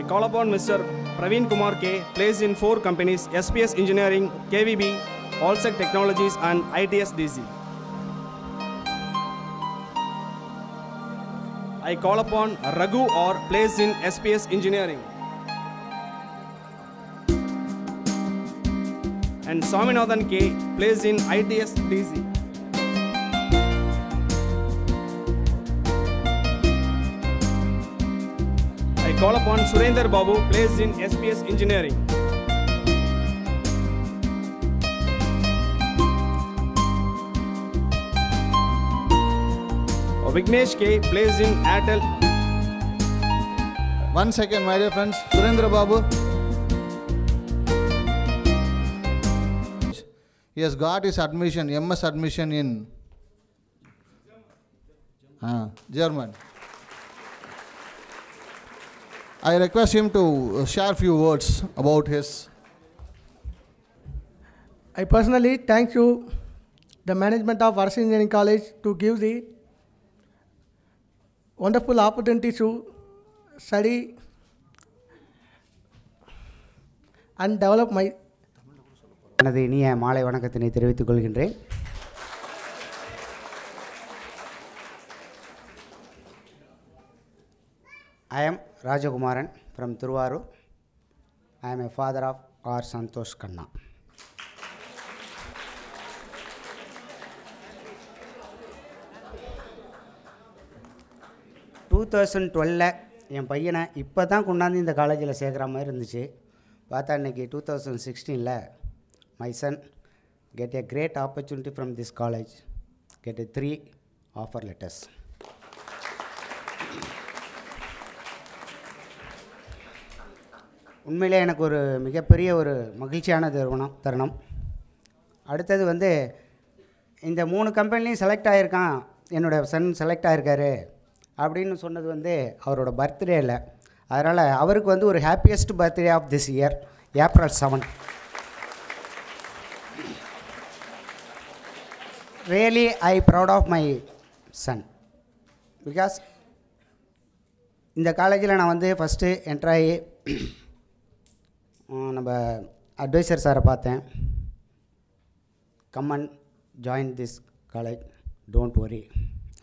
I call upon Mr. Praveen Kumar K, placed in four companies SPS Engineering, KVB, Allsec Technologies, and ITSDC. I call upon Raghu or placed in SPS Engineering. And Swaminathan K, placed in ITSDC. call upon Surender Babu, placed in SPS Engineering. Vignesh K, placed in Airtel. One second, my dear friends. Surendra Babu. He has got his admission, MS admission in uh, German. I request him to share a few words about his. I personally thank you, the management of Varsha Engineering College, to give the wonderful opportunity to study and develop my. எனது இனிய மாலை வணக்கத்தினை தெரிவித்துக் கொள்கின்றேன் I am Rajakumaran from Thiruvarur I am a father of R Santhosh Khanna two thousand டுவெல்ல என் பையனை இப்போ தான் கொண்டாந்து இந்த காலேஜில் சேர்க்குற மாதிரி இருந்துச்சு பார்த்தா இன்றைக்கி டூ தௌசண்ட் சிக்ஸ்டீனில் my son get a great opportunity from this college get a three offer letters உண்மையிலே எனக்கு ஒரு மிகப்பெரிய ஒரு மகிழ்ச்சியான தருணம் தருணம் அடுத்தது வந்து இந்த மூணு கம்பெனிலையும் செலக்ட் ஆகியிருக்கான் என்னோடய சன் செலக்ட் ஆகிருக்காரு அப்படின்னு சொன்னது வந்து அவரோட பர்த்டேயில் அதனால் அவருக்கு வந்து ஒரு happiest birthday of this year April seven really I proud of my son because இந்த காலேஜில் நான் வந்து ஃபஸ்ட்டு என்ட்ராயி நம்ம அட்வைசர் சாரை பார்த்தேன் come on join this college don't worry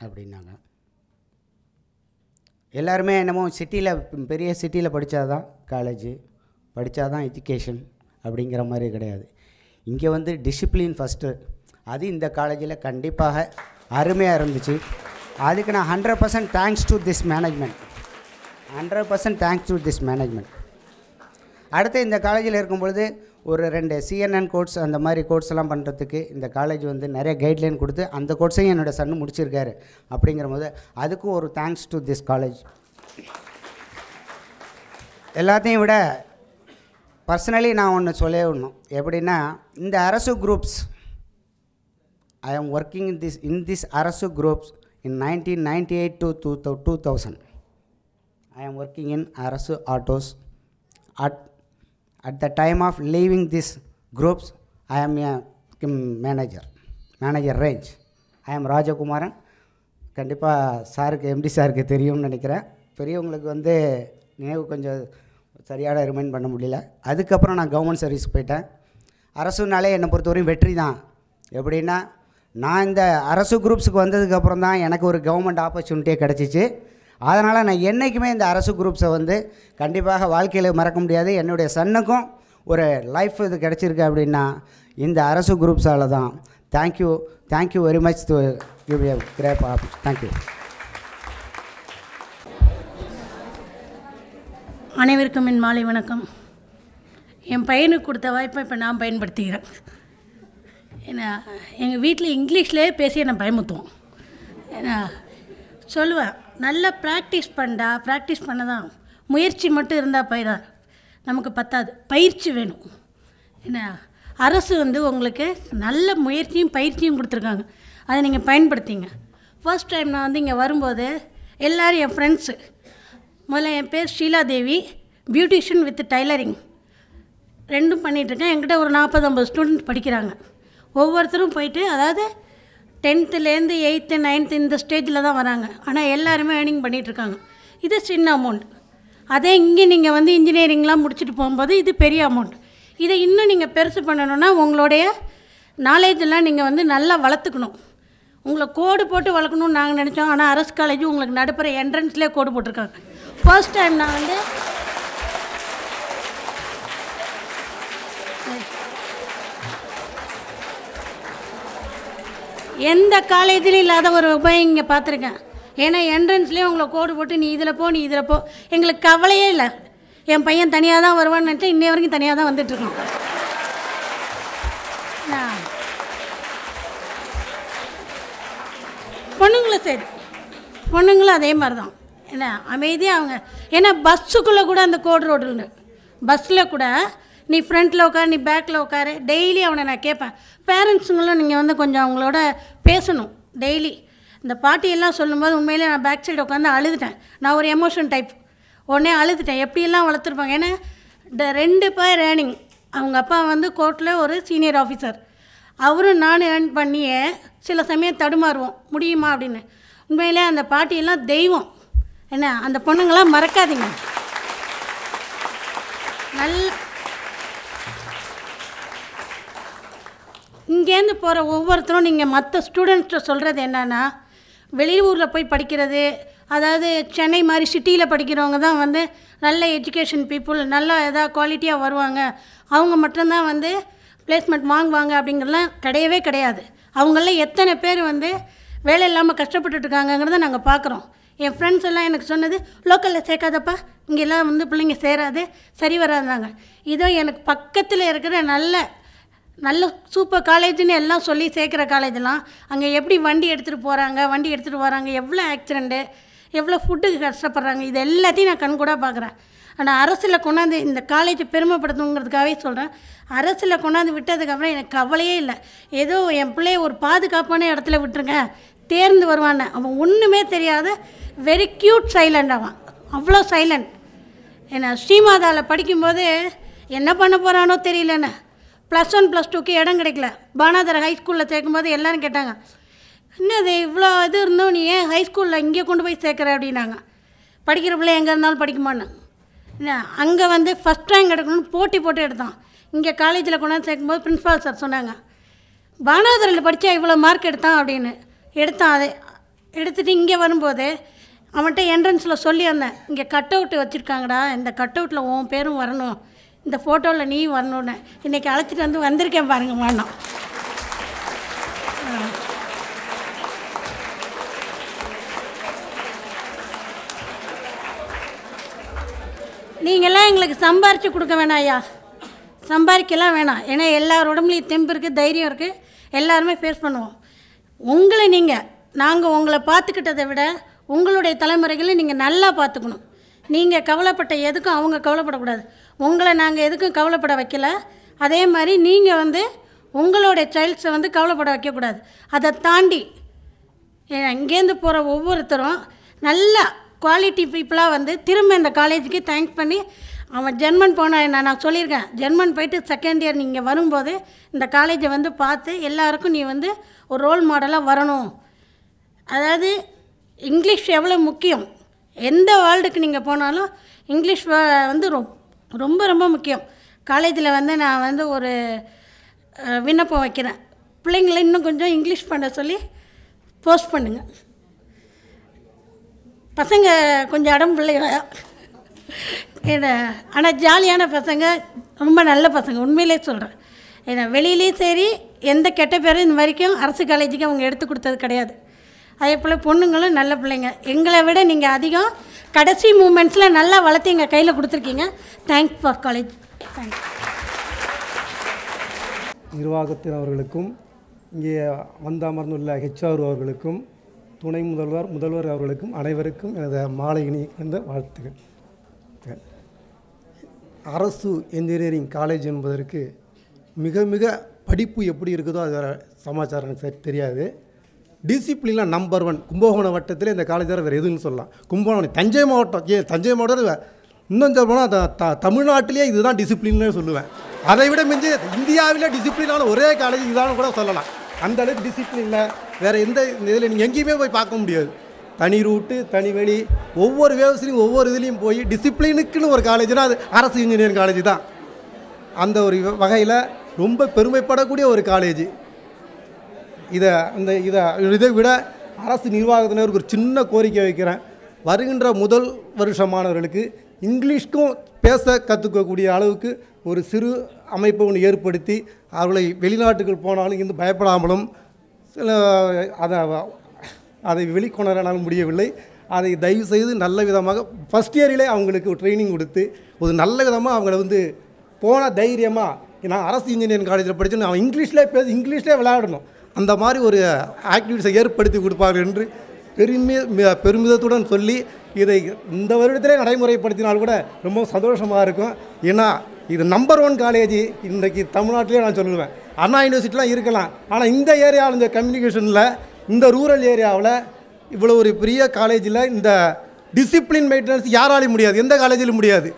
அப்படின்னாங்க எல்லாருமே என்னமோ சிட்டியில் பெரிய சிட்டியில் படித்தா தான் காலேஜு படித்தா தான் எஜுகேஷன் அப்படிங்கிற மாதிரி கிடையாது இங்கே வந்து டிசிப்ளின் ஃபஸ்ட்டு அது இந்த காலேஜில் கண்டிப்பாக அருமையாக இருந்துச்சு அதுக்கு நான் hundred percent thanks to this management hundred percent thanks to this management அடுத்து இந்த காலேஜில் இருக்கும் பொழுது ஒரு ரெண்டு சிஎன்என் கோர்ஸ் அந்த மாதிரி கோர்ஸ் எல்லாம் பண்ணுறதுக்கு இந்த காலேஜ் வந்து நிறைய கைட்லைன் கொடுத்து அந்த கோர்ஸையும் என்னோடய சன்னு முடிச்சிருக்காரு அப்படிங்கிற போது அதுக்கும் ஒரு தேங்க்ஸ் டு திஸ் காலேஜ் எல்லாத்தையும் விட பர்சனலி நான் ஒன்று சொல்ல ஒன்று எப்படின்னா இந்த அரசு groups I am working in this in this Arasu groups in nineteen ninety eight to two thou two thousand I am working in Arasu autos at at the time of leaving this groups I I a கிம் manager manager range I am Rajakumaran கண்டிப்பாக சாருக்கு empty சாருக்கு தெரியும்னு நினைக்கிறேன் பெரியவங்களுக்கு வந்து நினைவு கொஞ்சம் சரியாக ரிமைண்ட் பண்ண முடியல அதுக்கப்புறம் நான் கவர்மெண்ட் சர்வீஸ் போயிட்டேன் அரசுனாலே என்னை பொறுத்தவரையும் வெற்றி தான் எப்படின்னா நான் இந்த அரசு குரூப்ஸுக்கு வந்ததுக்கப்புறம் தான் எனக்கு ஒரு கவர்மெண்ட் ஆப்பர்ச்சுனிட்டியே கிடச்சிச்சு அதனால் நான் என்றைக்குமே இந்த அரசு குரூப்ஸை வந்து கண்டிப்பாக வாழ்க்கையில் மறக்க முடியாது என்னுடைய சன்னுக்கும் ஒரு லைஃப் இது கிடச்சிருக்கு அப்படின்னா இந்த அரசு குரூப்ஸால் தான் thank you thank you very much to give a grape thank you அனைவருக்கும் என் மாலை வணக்கம் என் பையனுக்கு கொடுத்த வாய்ப்பை இப்போ நான் பயன்படுத்திக்கிறேன் ஏன்னா எங்கள் வீட்டில் இங்கிலீஷ்லேயே பேசி என்னை பயமுத்துவோம் ஏன்னா சொல்லுவேன் நல்லா ப்ராக்டிஸ் பண்ணா ப்ராக்டிஸ் பண்ண தான் முயற்சி மட்டும் இருந்தால் பயிரா நமக்கு பத்தாது பயிற்சி வேணும் என்ன அரசு வந்து உங்களுக்கு நல்ல முயற்சியும் பயிற்சியும் கொடுத்துருக்காங்க அதை நீங்கள் பயன்படுத்திங்க ஃபர்ஸ்ட் டைம் நான் வந்து இங்கே வரும்போது எல்லோரும் என் ஃப்ரெண்ட்ஸு முதல்ல என் பேர் Sheela Devi beautician with tailoring ரெண்டும் பண்ணிகிட்ருக்கேன் என்கிட்ட ஒரு நாற்பது ஐம்பது ஸ்டூடெண்ட் படிக்கிறாங்க ஒவ்வொருத்தரும் போயிட்டு அதாவது டென்த்துலேருந்து எயித்து நைன்த்து இந்த ஸ்டேஜில் தான் வராங்க ஆனால் எல்லாருமே ஏர்னிங் பண்ணிகிட்ருக்காங்க இது சின்ன அமௌண்ட் அதே இங்கே நீங்கள் வந்து இன்ஜினியரிங்லாம் முடிச்சுட்டு போகும்போது இது பெரிய அமௌண்ட் இதை இன்னும் நீங்கள் பெருசு பண்ணணுன்னா உங்களுடைய நாலேஜெல்லாம் நீங்கள் வந்து நல்லா வளர்த்துக்கணும் உங்களை கோடு போட்டு வளர்க்கணும்னு நாங்கள் நினச்சோம் ஆனால் அரசு காலேஜ் உங்களுக்கு நடுப்புற என்ட்ரன்ஸ்லேயே கோடு போட்டிருக்காங்க ஃபர்ஸ்ட் டைம் நான் வந்து எந்த காலேஜிலும் இல்லாத ஒரு உபயம் இங்கே பார்த்துருக்கேன் ஏன்னா என்ட்ரன்ஸ்லேயும் உங்களை கோடு போட்டு நீ இதில் போ நீ இதில் போ எங்களுக்கு கவலையே இல்லை என் பையன் தனியாக தான் வருவான்னு நினச்சா வரைக்கும் தனியாக தான் வந்துட்டுருக்கோம் பொண்ணுங்களும் சரி பொண்ணுங்களும் அதே மாதிரி தான் என்ன அமைதியாக அவங்க ஏன்னா பஸ்ஸுக்குள்ளே கூட அந்த கோடு ரோடு உண்டு பஸ்ஸில் கூட நீ ஃப்ரண்ட்டில் உட்காரு நீ பேக்கில் உட்காரு டெய்லி அவனை நான் கேட்பேன் பேரண்ட்ஸுங்களும் நீங்கள் வந்து கொஞ்சம் அவங்களோட பேசணும் டெய்லி இந்த பாட்டியெல்லாம் சொல்லும்போது உண்மையிலே நான் பேக் சைடு உட்காந்து அழுதுட்டேன் நான் ஒரு எமோஷன் டைப் உடனே அழுதுட்டேன் எப்படியெல்லாம் வளர்த்துருப்பாங்க ஏன்னா ரெண்டு பேர் ரேனிங் அவங்க அப்பா வந்து கோர்ட்டில் ஒரு சீனியர் ஆஃபீஸர் அவரும் நானும் ஏர்ன் பண்ணியே சில சமயம் தடுமாறுவோம் முடியுமா அப்படின்னு உண்மையிலே அந்த பாட்டியெல்லாம் தெய்வம் என்ன அந்த பொண்ணுங்களாம் மறக்காதீங்க நல்ல இங்கேருந்து போகிற ஒவ்வொருத்தரும் நீங்கள் மற்ற ஸ்டூடெண்ட்ஸை சொல்கிறது என்னென்னா வெளியூரில் போய் படிக்கிறது அதாவது சென்னை மாதிரி சிட்டியில் படிக்கிறவங்க தான் வந்து நல்ல எஜுகேஷன் பீப்புள் நல்லா எதாவது குவாலிட்டியாக வருவாங்க அவங்க மட்டும்தான் வந்து பிளேஸ்மெண்ட் வாங்குவாங்க அப்படிங்கிறதுலாம் கிடையவே கிடையாது அவங்களாம் எத்தனை பேர் வந்து வேலை இல்லாமல் கஷ்டப்பட்டுட்ருக்காங்கங்கிறத நாங்கள் பார்க்குறோம் என் ஃப்ரெண்ட்ஸ் எல்லாம் எனக்கு சொன்னது லோக்கலில் சேர்க்காதப்பா இங்கெல்லாம் வந்து பிள்ளைங்க சேராது சரி வராதுனாங்க இதோ எனக்கு பக்கத்தில் இருக்கிற நல்ல நல்ல சூப்பர் காலேஜ்னு எல்லாம் சொல்லி சேர்க்குற காலேஜ்லாம் அங்கே எப்படி வண்டி எடுத்துகிட்டு போகிறாங்க வண்டி எடுத்துகிட்டு வராங்க எவ்வளோ ஆக்சிடெண்ட்டு எவ்வளோ ஃபுட்டுக்கு கஷ்டப்படுறாங்க இது எல்லாத்தையும் நான் கூட பார்க்குறேன் ஆனால் அரசில் கொண்டாந்து இந்த காலேஜை பெருமைப்படுத்தணுங்கிறதுக்காகவே சொல்கிறேன் அரசில் கொண்டாந்து விட்டதுக்கப்புறம் எனக்கு கவலையே இல்லை ஏதோ என் பிள்ளைய ஒரு பாதுகாப்பான இடத்துல விட்டுருங்க தேர்ந்து வருவான் அவன் ஒன்றுமே தெரியாத வெரி க்யூட் சைலண்ட் அவன் அவ்வளோ சைலண்ட் ஏன்னா ஸ்ரீமாதாவில் படிக்கும்போது என்ன பண்ண போகிறானோ தெரியலண்ணே ப்ளஸ் ஒன் ப்ளஸ் டூக்கு இடம் கிடைக்கல பானாதர ஹைஸ்கூலில் சேர்க்கும்போது எல்லோரும் கேட்டாங்க என்னது இவ்வளோ இது இருந்தோம் நீ ஏன் ஹைஸ்கூலில் இங்கே கொண்டு போய் சேர்க்குற அப்படின்னாங்க படிக்கிற பிள்ளை எங்கே இருந்தாலும் படிக்குமான்னு அங்கே வந்து ஃபஸ்ட் ரேங்க் எடுக்கணும்னு போட்டி போட்டு எடுத்தான் இங்கே காலேஜில் கொண்டாந்து சேர்க்கும்போது பிரின்ஸ்பால் சார் சொன்னாங்க பானாதரில் படித்தா இவ்வளோ மார்க் எடுத்தான் அப்படின்னு எடுத்தான் அது எடுத்துகிட்டு இங்கே வரும்போது அவன்கிட்ட என்ட்ரன்ஸில் சொல்லியிருந்தேன் இங்கே கட் அவுட்டு வச்சுருக்காங்கடா இந்த கட் அவுட்டில் உன் பேரும் வரணும் இந்த ஃபோட்டோவில் நீ வரணுன்னு இன்றைக்கி அழைச்சிட்டு வந்து வந்திருக்கேன் மேடம் நீங்களாம் எங்களுக்கு சம்பாரித்து கொடுக்க வேணாம் ஐயா சம்பாதிக்கலாம் வேணாம் ஏன்னா எல்லார் உடம்புலையும் தெம்பு இருக்குது தைரியம் இருக்குது எல்லாருமே ஃபேஸ் பண்ணுவோம் உங்களை நீங்கள் நாங்கள் உங்களை பார்த்துக்கிட்டதை விட உங்களுடைய தலைமுறைகளை நீங்கள் நல்லா பார்த்துக்கணும் நீங்கள் கவலைப்பட்ட எதுக்கும் அவங்க கவலைப்படக்கூடாது உங்களை நாங்கள் எதுக்கும் கவலைப்பட வைக்கல அதே மாதிரி நீங்கள் வந்து உங்களுடைய சைல்ட்ஸை வந்து கவலைப்பட வைக்கக்கூடாது அதை தாண்டி இங்கேருந்து போகிற ஒவ்வொருத்தரும் நல்லா குவாலிட்டி பீப்புளாக வந்து திரும்ப இந்த காலேஜுக்கு தேங்க்ஸ் பண்ணி அவன் ஜெர்மன் போன நான் நான் சொல்லியிருக்கேன் ஜெர்மன் போயிட்டு செகண்ட் இயர் நீங்கள் வரும்போது இந்த காலேஜை வந்து பார்த்து எல்லாருக்கும் நீ வந்து ஒரு ரோல் மாடலாக வரணும் அதாவது இங்கிலீஷ் எவ்வளோ முக்கியம் எந்த வேர்ல்டுக்கு நீங்கள் போனாலும் இங்கிலீஷ் வந்து ரொம்ப ரொம்ப ரொம்ப முக்கியம் காலேஜில் வந்து நான் வந்து ஒரு விண்ணப்பம் வைக்கிறேன் பிள்ளைங்களை இன்னும் கொஞ்சம் இங்கிலீஷ் பண்ண சொல்லி போஸ்ட் பண்ணுங்கள் பசங்க கொஞ்சம் இடம் பிள்ளைங்க என்ன ஆனால் ஜாலியான பசங்க ரொம்ப நல்ல பசங்க உண்மையிலே சொல்கிறேன் ஏன்னா வெளியிலையும் சரி எந்த கெட்ட பேரும் இந்த வரைக்கும் அரசு காலேஜுக்கு அவங்க எடுத்து கொடுத்தது கிடையாது அதே போல் பொண்ணுங்களும் நல்ல பிள்ளைங்க எங்களை விட நீங்கள் அதிகம் கடைசி மூமெண்ட்ஸில் நல்லா வளர்த்து எங்கள் கையில் கொடுத்துருக்கீங்க தேங்க்ஸ் ஃபார் காலேஜ் தேங்க்ஸ் நிர்வாகத்தின் அவர்களுக்கும் இங்கே வந்த அமர்ந்துள்ள ஹெச்ஆர் அவர்களுக்கும் துணை முதல்வர் முதல்வர் அவர்களுக்கும் அனைவருக்கும் எனது மாலை இணைந்த வாழ்த்துகள் அரசு என்ஜினியரிங் காலேஜ் என்பதற்கு மிக மிக படிப்பு எப்படி இருக்குதோ அது சமாச்சாரம் தெரியாது டிசிப்ளின்லாம் நம்பர் ஒன் கும்பகோண வட்டத்தில் இந்த காலேஜ் தவிர வேறு எதுன்னு சொல்லலாம் கும்பகோணம் தஞ்சை மாவட்டம் ஏ தஞ்சை மாவட்டம் இன்னும் சொல்ல போனால் த தமிழ்நாட்டிலேயே இதுதான் டிசிப்ளின்னு சொல்லுவேன் அதை விட மிஞ்சி இந்தியாவில் டிசிப்ளினான ஒரே காலேஜ் இதுதான் கூட சொல்லலாம் அந்த அளவுக்கு டிசிப்ளினில் வேறு எந்த இதில் நீங்கள் எங்கேயுமே போய் பார்க்க முடியாது தனி ரூட்டு தனி வழி ஒவ்வொரு வேவசிலையும் ஒவ்வொரு இதுலேயும் போய் டிசிப்ளினுக்குன்னு ஒரு காலேஜ்னால் அது அரசு இன்ஜினியரிங் காலேஜ் தான் அந்த ஒரு வகையில் ரொம்ப பெருமைப்படக்கூடிய ஒரு காலேஜ் இதை இந்த இதை இதை விட அரசு நிர்வாகத்தினருக்கு ஒரு சின்ன கோரிக்கை வைக்கிறேன் வருகின்ற முதல் வருஷமானவர்களுக்கு இங்கிலீஷ்க்கும் பேச கற்றுக்கக்கூடிய அளவுக்கு ஒரு சிறு அமைப்பை ஒன்று ஏற்படுத்தி அவர்களை வெளிநாட்டுக்கு போனாலும் இருந்து பயப்படாமலும் சில அதை அதை வெளிக்கொணரனாலும் முடியவில்லை அதை தயவு செய்து நல்ல விதமாக ஃபஸ்ட் இயரிலே அவங்களுக்கு ட்ரைனிங் கொடுத்து ஒரு நல்ல விதமாக அவங்கள வந்து போன தைரியமாக நான் அரசு இன்ஜினியரிங் காலேஜில் படித்து நான் இங்கிலீஷ்லேயே பேசி இங்கிலீஷ்லேயே விளையாடணும் அந்த மாதிரி ஒரு ஆக்டிவிட்டிஸை ஏற்படுத்தி கொடுப்பார்கள் என்று பெருமி பெருமிதத்துடன் சொல்லி இதை இந்த வருடத்திலே நடைமுறைப்படுத்தினால் கூட ரொம்ப சந்தோஷமாக இருக்கும் ஏன்னா இது நம்பர் ஒன் காலேஜ் இன்றைக்கு தமிழ்நாட்டிலே நான் சொல்லுவேன் அண்ணா யூனிவர்சிட்டிலாம் இருக்கலாம் ஆனால் இந்த ஏரியாவில் இந்த கம்யூனிகேஷனில் இந்த ரூரல் ஏரியாவில் இவ்வளோ ஒரு பெரிய காலேஜில் இந்த டிசிப்ளின் மெயின்டெனன்ஸ் யாராலையும் முடியாது எந்த காலேஜிலும் முடியாது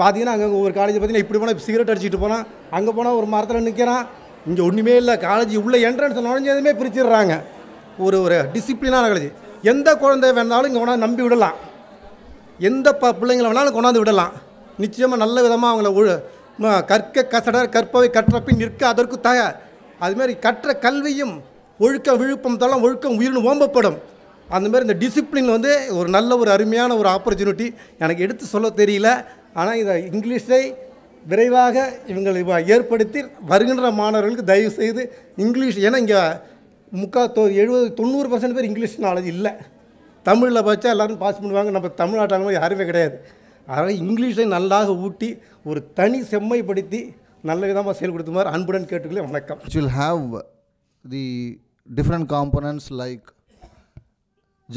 பார்த்தீங்கன்னா அங்கே ஒரு காலேஜ் பார்த்தீங்கன்னா இப்படி போனால் சிகரெட் அடிச்சுட்டு போனால் அங்கே போனால் ஒரு மரத்தில் நிற்கிறான் இங்கே ஒன்றுமே இல்லை காலேஜ் உள்ளே என்ட்ரன்ஸ் நுழைஞ்சதுமே பிரிச்சிடுறாங்க ஒரு ஒரு டிசிப்ளினான காலேஜ் எந்த குழந்தை வேணாலும் இங்கே கொண்டாந்து நம்பி விடலாம் எந்த ப பிள்ளைங்களை வேணாலும் கொண்டாந்து விடலாம் நிச்சயமாக நல்ல விதமாக அவங்கள கற்க கசடர் கற்பவை கற்றப்பின் நிற்க அதற்கு தக அதுமாரி கற்ற கல்வியும் ஒழுக்க விழுப்பம் தளம் ஒழுக்கம் உயிர்னு ஓம்பப்படும் அந்தமாரி இந்த டிசிப்ளின் வந்து ஒரு நல்ல ஒரு அருமையான ஒரு ஆப்பர்ச்சுனிட்டி எனக்கு எடுத்து சொல்ல தெரியல ஆனால் இதை இங்கிலீஷை விரைவாக இவங்களை ஏற்படுத்தி வருகின்ற மாணவர்களுக்கு தயவு செய்து இங்கிலீஷ் ஏன்னா இங்கே முக்கா தொ எழுபது தொண்ணூறு பர்சன்ட் பேர் இங்கிலீஷ் நாலேஜ் இல்லை தமிழில் படித்தா எல்லோரும் பாஸ் பண்ணுவாங்க நம்ம தமிழ்நாட்டாங்க மாதிரி யாருமே கிடையாது அதனால் இங்கிலீஷை நல்லாக ஊட்டி ஒரு தனி செம்மைப்படுத்தி நல்ல விதமாக செயல் கொடுத்துமாறு அன்புடன் கேட்டுக்கலே வணக்கம் it will have the different components like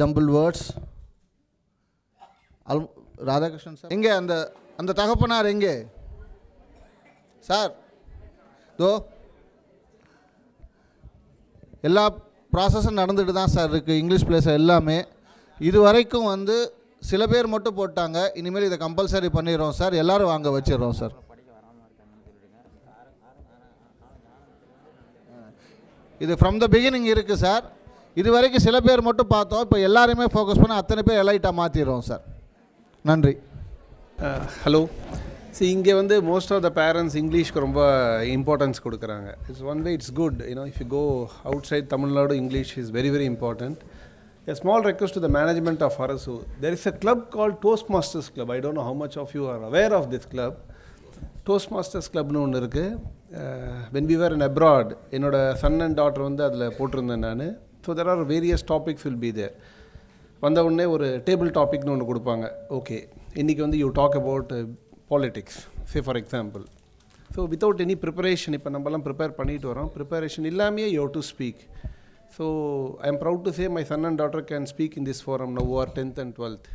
jumble words அல் ராதாகிருஷ்ணன் சார் எங்கே அந்த அந்த தகப்பனார் எங்கே சார் தோ எல்லா ப்ராசஸும் நடந்துட்டு தான் சார் இருக்குது இங்கிலீஷ் பிளேஸ் எல்லாமே இது வரைக்கும் வந்து சில பேர் மட்டும் போட்டாங்க இனிமேல் இதை கம்பல்சரி பண்ணிடுறோம் சார் எல்லோரும் வாங்க வச்சிடுறோம் சார் இது ஃப்ரம் த பிகினிங் இருக்குது சார் இது வரைக்கும் சில பேர் மட்டும் பார்த்தோம் இப்போ எல்லாருமே ஃபோக்கஸ் பண்ண அத்தனை பேர் எலைட்டாக மாற்றிடுறோம் சார் நன்றி ஹலோ ஸோ இங்கே வந்து மோஸ்ட் ஆஃப் த பேரண்ட்ஸ் இங்கிலீஷ்க்கு ரொம்ப இம்பார்ட்டன்ஸ் கொடுக்குறாங்க it's one way it's good you know if you go outside Tamil Nadu English is very very important request to the management of Arasu there is a club call toast masters club I don't know how much of you are aware of this club toast masters கிளப்னு ஒன்று இருக்குது when we were on abroad என்னோடய son and daughter வந்து அதில் போட்டிருந்தேன் நான் so there are various topics will be there வந்த உடனே ஒரு டேபிள் டாபிக்னு ஒன்று கொடுப்பாங்க ஓகே இன்றைக்கி வந்து you talk about politics say for example so without any preparation இப்போ நம்மலாம் ப்ரிப்பேர் பண்ணிட்டு வரோம் ப்ரிப்பரேஷன் இல்லாமையே you to speak so I am proud to say my son and daughter can speak in this forum now are tenth and twelfth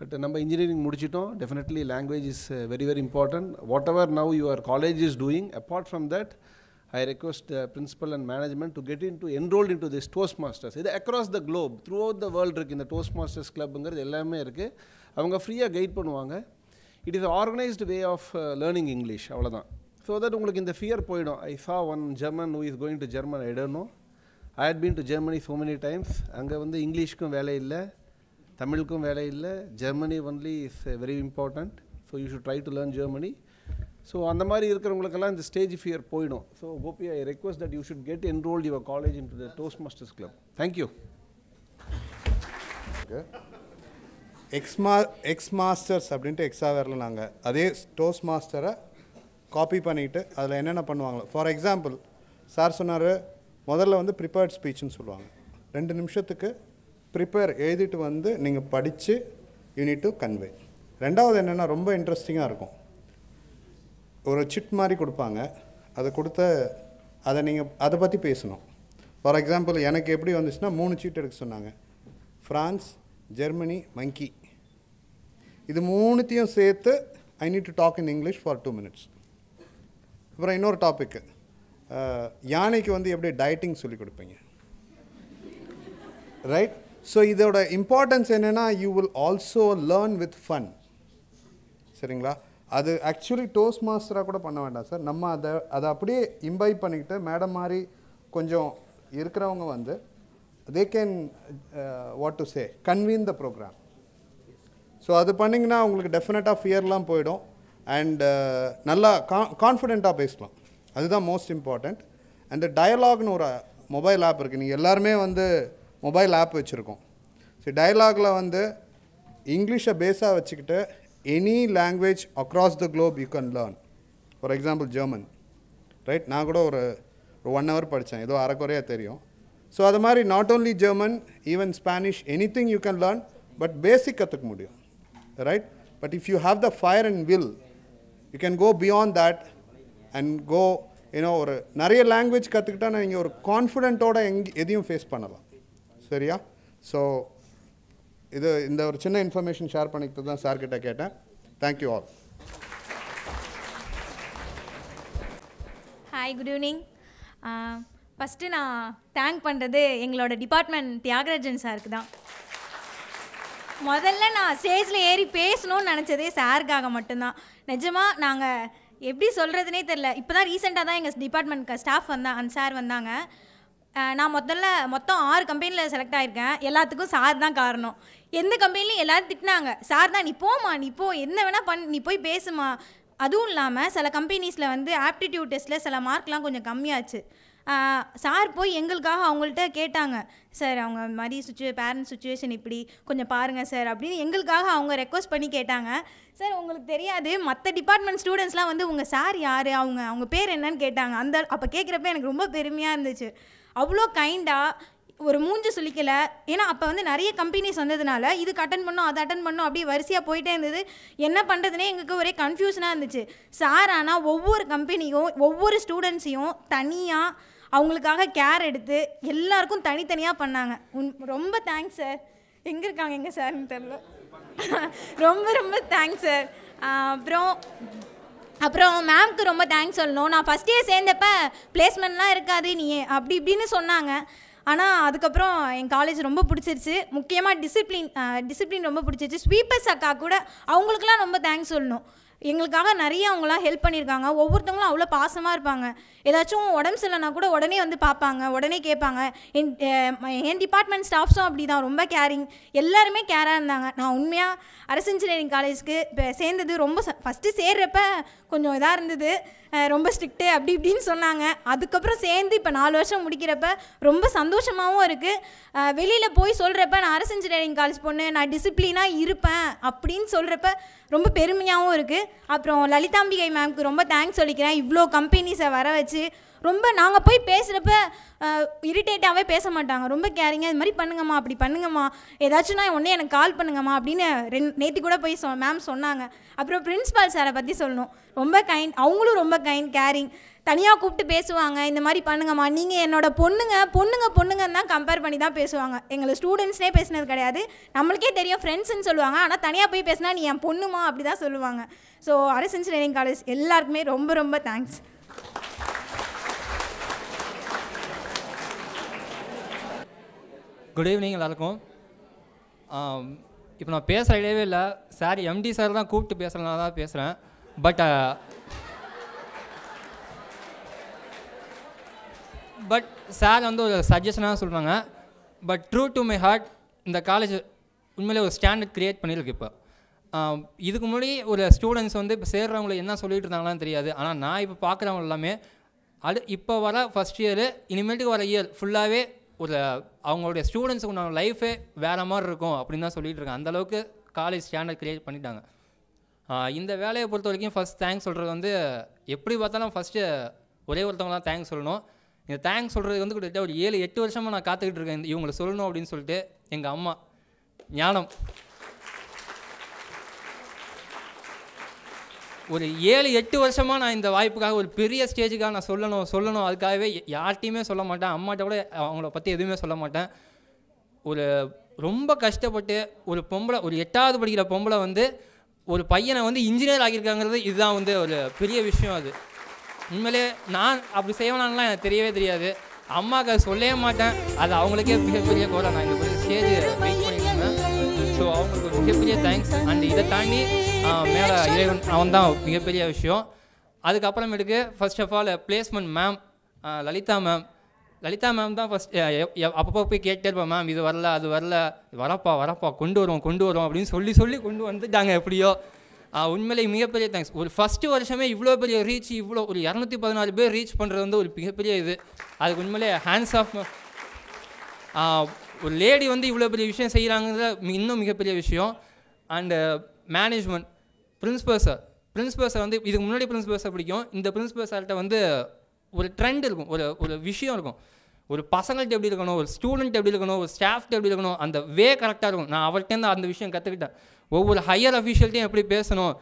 but நம்ம engineering முடிச்சிட்டோம் definitely language is very very important whatever now your college is doing apart from that I request principal and management to get in to enrolled in to this toast masters இது across the globe throughout the world இருக்குது இந்த toast masters கிளப்புங்கிறது எல்லாமே இருக்குது அவங்க ஃப்ரீயாக guide பண்ணுவாங்க it is organised way of learning English அவ்வளோதான் so that உங்களுக்கு இந்த ஃபியர் போயிடும் I saw one German who is going to German I don't know I had been to Germany so many times அங்கே வந்து இங்கிலீஷ்க்கும் வேலை இல்லை தமிழுக்கும் வேலை இல்லை Germany only is very important so you should try to learn Germany so அந்த மாதிரி இருக்கிறவங்களுக்கெல்லாம் இந்த ஸ்டேஜ் ஃபியர் போயிடும் so Gopi I request that you should get enrolled your college in to the toast masters club thank you okay எக்ஸ்மா ex masters அப்படின்ட்டு எக்ஸா வேரில் நாங்கள் அதே டோஸ் மாஸ்டரை காப்பி பண்ணிவிட்டு அதில் என்னென்ன பண்ணுவாங்களோ ஃபார் எக்ஸாம்பிள் சார் சொன்னார் முதல்ல வந்து ப்ரிப்பேர்ட் ஸ்பீச்சுன்னு சொல்லுவாங்க ரெண்டு நிமிஷத்துக்கு ப்ரிப்பேர் எழுதிட்டு வந்து நீங்கள் படித்து யூனிட் டு கன்வே ரெண்டாவது என்னென்னா ரொம்ப இன்ட்ரெஸ்டிங்காக இருக்கும் ஒரு சிட் மாதிரி கொடுப்பாங்க அதை கொடுத்த அதை நீங்கள் அதை பற்றி பேசணும் ஃபார் எக்ஸாம்பிள் எனக்கு எப்படி வந்துச்சுன்னா மூணு சீட் எடுக்க சொன்னாங்க ஃப்ரான்ஸ் ஜெர்மனி மங்கி இது மூணுத்தையும் சேர்த்து I need to talk in English for two minutes அப்புறம் இன்னொரு டாப்பிக்கு யானைக்கு வந்து எப்படி டயட்டிங் சொல்லி கொடுப்பீங்க ரைட் ஸோ இதோட இம்பார்ட்டன்ஸ் என்னென்னா you will also learn with fun சரிங்களா அது ஆக்சுவலி டோஸ் மாஸ்டராக கூட பண்ண வேண்டாம் சார் நம்ம அதை அதை அப்படியே இம்பைவ் பண்ணிக்கிட்டு மேடம் மாதிரி கொஞ்சம் இருக்கிறவங்க வந்து they can what to say convene the program so அது பண்ணிங்கன்னா உங்களுக்கு டெஃபினட்டாக ஃபியர்லாம் போயிடும் அண்ட் uh, நல்லா கா கான்ஃபிடெண்ட்டாக பேசலாம் அதுதான் மோஸ்ட் இம்பார்ட்டண்ட் அண்ட் டயலாக்னு ஒரு மொபைல் ஆப் இருக்குது நீங்கள் எல்லாருமே வந்து மொபைல் ஆப் வச்சுருக்கோம் ஸோ டயலாகில் வந்து இங்கிலீஷை பேஸாக வச்சுக்கிட்டு any language across the globe you can learn for example German right நான் கூட ஒரு ஒன் ஹவர் படித்தேன் ஏதோ அரைக்குறையாக தெரியும் ஸோ அது மாதிரி not only German even Spanish any thing you can learn but basic கற்றுக்க முடியும் right but if you have the fire and will you can go beyond that and go ஏன்னா ஒரு நிறைய லாங்குவேஜ் கற்றுக்கிட்டா நான் இங்கே ஒரு கான்ஃபிடென்ட்டோட எங் எதையும் ஃபேஸ் பண்ணலாம் சரியா ஸோ இது இந்த ஒரு சின்ன இன்ஃபர்மேஷன் ஷேர் பண்ணிக்கிட்டு தான் சார்கிட்ட கேட்டேன் thank you all hi good evening first நான் தேங்க் பண்ணுறது எங்களோட டிபார்ட்மெண்ட் தியாகராஜன் சாருக்கு தான் முதல்ல நான் ஸ்டேஜில் ஏறி பேசணும்னு நினச்சதே சாருக்காக மட்டும்தான் நிஜமாக நாங்கள் எப்படி சொல்கிறதுனே தெரில இப்போ தான் ரீசெண்டாக தான் எங்கள் டிபார்ட்மெண்ட்க்கு ஸ்டாஃப் வந்தா அந்த சார் வந்தாங்க நான் முதல்ல மொத்தம் ஆறு கம்பெனியில் செலக்ட் ஆகியிருக்கேன் எல்லாத்துக்கும் சார் தான் காரணம் எந்த கம்பெனிலையும் எல்லோரும் திட்டினாங்க சார் தான் நீ போமா நீ போ என்ன வேணால் பண் நீ போய் பேசுமா அதுவும் இல்லாமல் சில கம்பெனிஸில் வந்து ஆப்டிடியூட் டெஸ்ட்டில் சில மார்க்லாம் கொஞ்சம் கம்மியாச்சு சார் போய் எங்களுக்காக அவங்கள்ட்ட கேட்டாங்க சார் அவங்க மாதிரி சுச்சுவே பேரண்ட்ஸ் சுச்சுவேஷன் இப்படி கொஞ்சம் பாருங்கள் சார் அப்படின்னு எங்களுக்காக அவங்க ரெக்வஸ்ட் பண்ணி கேட்டாங்க சார் உங்களுக்கு தெரியாது மற்ற டிபார்ட்மெண்ட் ஸ்டூடெண்ட்ஸ்லாம் வந்து உங்கள் சார் யார் அவங்க அவங்க பேர் என்னன்னு கேட்டாங்க அந்த அப்போ கேட்குறப்ப எனக்கு ரொம்ப பெருமையாக இருந்துச்சு அவ்வளோ கைண்டாக ஒரு மூஞ்சு சொல்லிக்கல ஏன்னா அப்போ வந்து நிறைய கம்பெனிஸ் வந்ததுனால இதுக்கு அட்டன் பண்ணோம் அதை அட்டன் பண்ணோம் அப்படியே வரிசையாக போயிட்டே இருந்தது என்ன பண்ணுறதுனே எங்களுக்கு ஒரே கன்ஃபியூஷனாக இருந்துச்சு சார் ஆனால் ஒவ்வொரு கம்பெனியும் ஒவ்வொரு ஸ்டூடெண்ட்ஸையும் தனியாக அவங்களுக்காக கேர் எடுத்து எல்லாருக்கும் தனித்தனியாக பண்ணாங்க உன் ரொம்ப தேங்க்ஸ் சார் எங்கே இருக்காங்க எங்கள் சார்னு தெரில ரொம்ப ரொம்ப தேங்க்ஸ் சார் அப்புறம் அப்புறம் மேம்க்கு ரொம்ப தேங்க்ஸ் சொல்லணும் நான் ஃபஸ்ட் இயர் சேர்ந்தப்ப பிளேஸ்மெண்ட்லாம் இருக்காது நீ அப்படி இப்படின்னு சொன்னாங்க ஆனால் அதுக்கப்புறம் என் காலேஜ் ரொம்ப பிடிச்சிருச்சு முக்கியமாக டிசிப்ளின் டிசிப்ளின் ரொம்ப பிடிச்சிருச்சு ஸ்வீப்பர்ஸ் அக்கா கூட அவங்களுக்குலாம் ரொம்ப தேங்க்ஸ் சொல்லணும் எங்களுக்காக நிறைய அவங்களாம் ஹெல்ப் பண்ணியிருக்காங்க ஒவ்வொருத்தவங்களும் அவ்வளோ பாசமாக இருப்பாங்க ஏதாச்சும் உடம்பு சரியில்லைனா கூட உடனே வந்து பார்ப்பாங்க உடனே கேட்பாங்க என் என் டிபார்ட்மெண்ட் ஸ்டாஃப்ஸும் அப்படி தான் ரொம்ப கேரிங் எல்லாருமே கேராக இருந்தாங்க நான் உண்மையாக அரசு இன்ஜினியரிங் காலேஜ்க்கு இப்போ சேர்ந்தது ரொம்ப ஃபஸ்ட்டு சேர்றப்ப கொஞ்சம் இதாக இருந்தது ரொம்ப ஸ்ட்ரிக்ட்டு அப்படி இப்படின்னு சொன்னாங்க அதுக்கப்புறம் சேர்ந்து இப்போ நாலு வருஷம் முடிக்கிறப்ப ரொம்ப சந்தோஷமாகவும் இருக்குது வெளியில் போய் சொல்கிறப்ப நான் அரசு இன்ஜினியரிங் காலேஜ் பொண்ணு நான் டிசிப்ளினாக இருப்பேன் அப்படின்னு சொல்கிறப்ப ரொம்ப பெருமையாகவும் இருக்குது அப்புறம் லலிதாம்பிகை மேம்க்கு ரொம்ப தேங்க்ஸ் சொல்லிக்கிறேன் இவ்வளோ கம்பெனிஸை வர வச்சு ரொம்ப நாங்கள் போய் பேசுகிறப்ப இரிட்டேட்டாகவே பேச மாட்டாங்க ரொம்ப கேரிங்க இது மாதிரி பண்ணுங்கம்மா அப்படி பண்ணுங்கம்மா ஏதாச்சும் நான் எனக்கு கால் பண்ணுங்கம்மா அப்படின்னு ரெண் நேற்று கூட போய் சொ மேம் சொன்னாங்க அப்புறம் பிரின்ஸ்பால் சாரை பற்றி சொல்லணும் ரொம்ப கைண்ட் அவங்களும் ரொம்ப கைண்ட் கேரிங் தனியாக கூப்பிட்டு பேசுவாங்க இந்த மாதிரி பண்ணுங்கம்மா நீங்கள் என்னோட பொண்ணுங்க பொண்ணுங்க பொண்ணுங்கன்னு தான் கம்பேர் பண்ணி தான் பேசுவாங்க எங்களை ஸ்டூடெண்ட்ஸ்னே பேசினது கிடையாது நம்மளுக்கே தெரியும் ஃப்ரெண்ட்ஸ்ன்னு சொல்லுவாங்க ஆனால் தனியாக போய் பேசினா நீ என் பொண்ணுமா அப்படி தான் சொல்லுவாங்க ஸோ அரசு இன்ஜினியரிங் காலேஜ் எல்லாருக்குமே ரொம்ப ரொம்ப தேங்க்ஸ் குட் ஈவினிங் எல்லாருக்கும் இப்போ நான் பேசுகிற இடையவே இல்லை சார் எம்டி சார் தான் கூப்பிட்டு பேசுகிறனால தான் பேசுகிறேன் பட் பட் uh, சார் வந்து ஒரு சஜஷனாக சொல்கிறாங்க but true to my heart இந்த காலேஜ் உண்மையிலே ஒரு ஸ்டாண்டர்ட் க்ரியேட் பண்ணியிருக்கு இப்போ இதுக்கு முன்னாடி ஒரு ஸ்டூடெண்ட்ஸ் வந்து இப்போ சேர்றவங்களை என்ன சொல்லிட்டு இருந்தாங்களான்னு தெரியாது ஆனால் நான் இப்போ பார்க்குறவங்க எல்லாமே அது இப்போ வர ஃபஸ்ட் இயரு இனிமேட்டுக்கு வர இயர் ஃபுல்லாகவே ஒரு அவங்களுடைய ஸ்டூடெண்ட்ஸுக்கு உண்டான லைஃபே வேறு மாதிரி இருக்கும் அப்படின்னு தான் சொல்லிகிட்டு இருக்காங்க அந்தளவுக்கு காலேஜ் ஸ்டாண்டர்ட் க்ரியேட் பண்ணிட்டாங்க இந்த வேலையை பொறுத்த வரைக்கும் ஃபஸ்ட் தேங்க்ஸ் சொல்கிறது வந்து எப்படி பார்த்தாலும் ஃபஸ்ட்டு ஒரே ஒருத்தவங்க தான் தேங்க்ஸ் சொல்லணும் இந்த தேங்க்ஸ் சொல்கிறது வந்து கிட்டத்தட்ட ஒரு ஏழு எட்டு வருஷமாக நான் காத்துக்கிட்டு இருக்கேன் இவங்களை சொல்லணும் அப்படின்னு சொல்லிட்டு எங்கள் அம்மா ஞானம் ஒரு ஏழு எட்டு வருஷமாக நான் இந்த வாய்ப்புக்காக ஒரு பெரிய ஸ்டேஜுக்காக நான் சொல்லணும் சொல்லணும் அதுக்காகவே யார்ட்டையுமே சொல்ல மாட்டேன் அம்மாட்ட கூட அவங்கள பற்றி எதுவுமே சொல்ல மாட்டேன் ஒரு ரொம்ப கஷ்டப்பட்டு ஒரு பொம்பளை ஒரு எட்டாவது படிக்கிற பொம்பளை வந்து ஒரு பையனை வந்து இன்ஜினியர் ஆகியிருக்காங்கிறது இதுதான் வந்து ஒரு பெரிய விஷயம் அது உண்மையிலே நான் அப்படி செய்வேனான்லாம் எனக்கு தெரியவே தெரியாது அம்மாவுக்கு அதை சொல்லவே மாட்டேன் அது அவங்களுக்கே மிகப்பெரிய கோலம் நான் இந்த ஸ்டேஜ் வெயிட் பண்ணியிருக்கேன் ஸோ அவங்களுக்கு ஒரு மிகப்பெரிய தேங்க்ஸ் அண்ட் இதை தாண்டி மேலே இறைவன் அவன் தான் மிகப்பெரிய விஷயம் அதுக்கப்புறமேட்டுக்கு first of all placement ma'am Lalitha ma'am Lalitha ma'am தான் ஃபஸ்ட் அப்பப்போ போய் கேட்டே இருப்பேன் மேம் இது வரல அது வரல வரப்பா வரப்பா கொண்டு வருவோம் கொண்டு வருவோம் அப்படின்னு சொல்லி சொல்லி கொண்டு வந்துட்டாங்க எப்படியோ உண்மையிலே மிகப்பெரிய தேங்க்ஸ் ஒரு ஃபஸ்ட்டு வருஷமே இவ்வளோ பெரிய ரீச் இவ்வளோ ஒரு இரநூத்தி பதினாலு பேர் ரீச் பண்ணுறது வந்து ஒரு மிகப்பெரிய இது அதுக்கு உண்மையிலே ஹேண்ட்ஸ் ஆஃப் ஒரு லேடி வந்து இவ்வளோ பெரிய விஷயம் செய்கிறாங்கிறது இன்னும் மிகப்பெரிய விஷயம் and management uh, principal sir principal sir வந்து இதுக்கு முன்னாடி பிரின்ஸ்பல் சார் பிடிக்கும் இந்த பிரின்ஸ்பல் சார்கிட்ட வந்து ஒரு ட்ரெண்ட் இருக்கும் ஒரு ஒரு விஷயம் இருக்கும் ஒரு பசங்கள்கிட்ட எப்படி இருக்கணும் ஒரு ஸ்டூடெண்ட் எப்படி இருக்கணும் ஒரு ஸ்டாஃப்ட்டு எப்படி இருக்கணும் அந்த வே கரெக்டாக இருக்கும் நான் அவர்கிட்டேருந்து அந்த விஷயம் கற்றுக்கிட்டேன் ஒவ்வொரு ஹையர் அஃபீஷியல்ட்டையும் எப்படி பேசணும்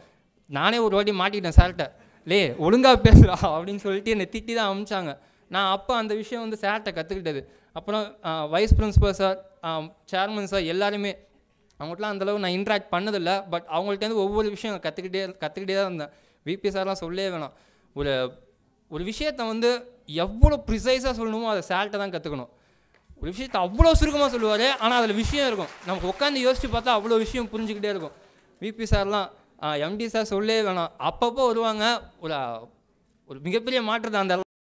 நானே ஒரு வாட்டி மாட்டிக்கிட்டேன் சார்கிட்ட லே ஒழுங்காக பேசுகிறா அப்படின்னு சொல்லிட்டு என்னை திட்டி தான் அமிச்சாங்க நான் அப்போ அந்த விஷயம் வந்து சார்கிட்ட கற்றுக்கிட்டது அப்புறம் vice principal sir chairman sir எல்லாருமே அவங்கள்ட்டலாம் அந்தளவு நான் இன்ட்ராக்ட் பண்ணதில்லை பட் அவங்கள்ட்டேருந்து ஒவ்வொரு விஷயம் கற்றுக்கிட்டே கற்றுக்கிட்டே தான் இருந்தேன் விபி சார்லாம் சொல்லவே வேணாம் ஒரு ஒரு விஷயத்த வந்து எவ்வளோ ப்ரிசைஸாக சொல்லணுமோ அதை சேல்ட்டை தான் கற்றுக்கணும் ஒரு விஷயத்தை அவ்வளோ சுருக்கமாக சொல்லுவார் ஆனால் அதில் விஷயம் இருக்கும் நமக்கு உட்காந்து யோசித்து பார்த்தா அவ்வளோ விஷயம் புரிஞ்சுக்கிட்டே இருக்கும் விபி சார்லாம் எம்டி சார் சொல்லவே வேணாம் அப்பப்போ வருவாங்க ஒரு ஒரு மிகப்பெரிய மாற்றத்தை அந்த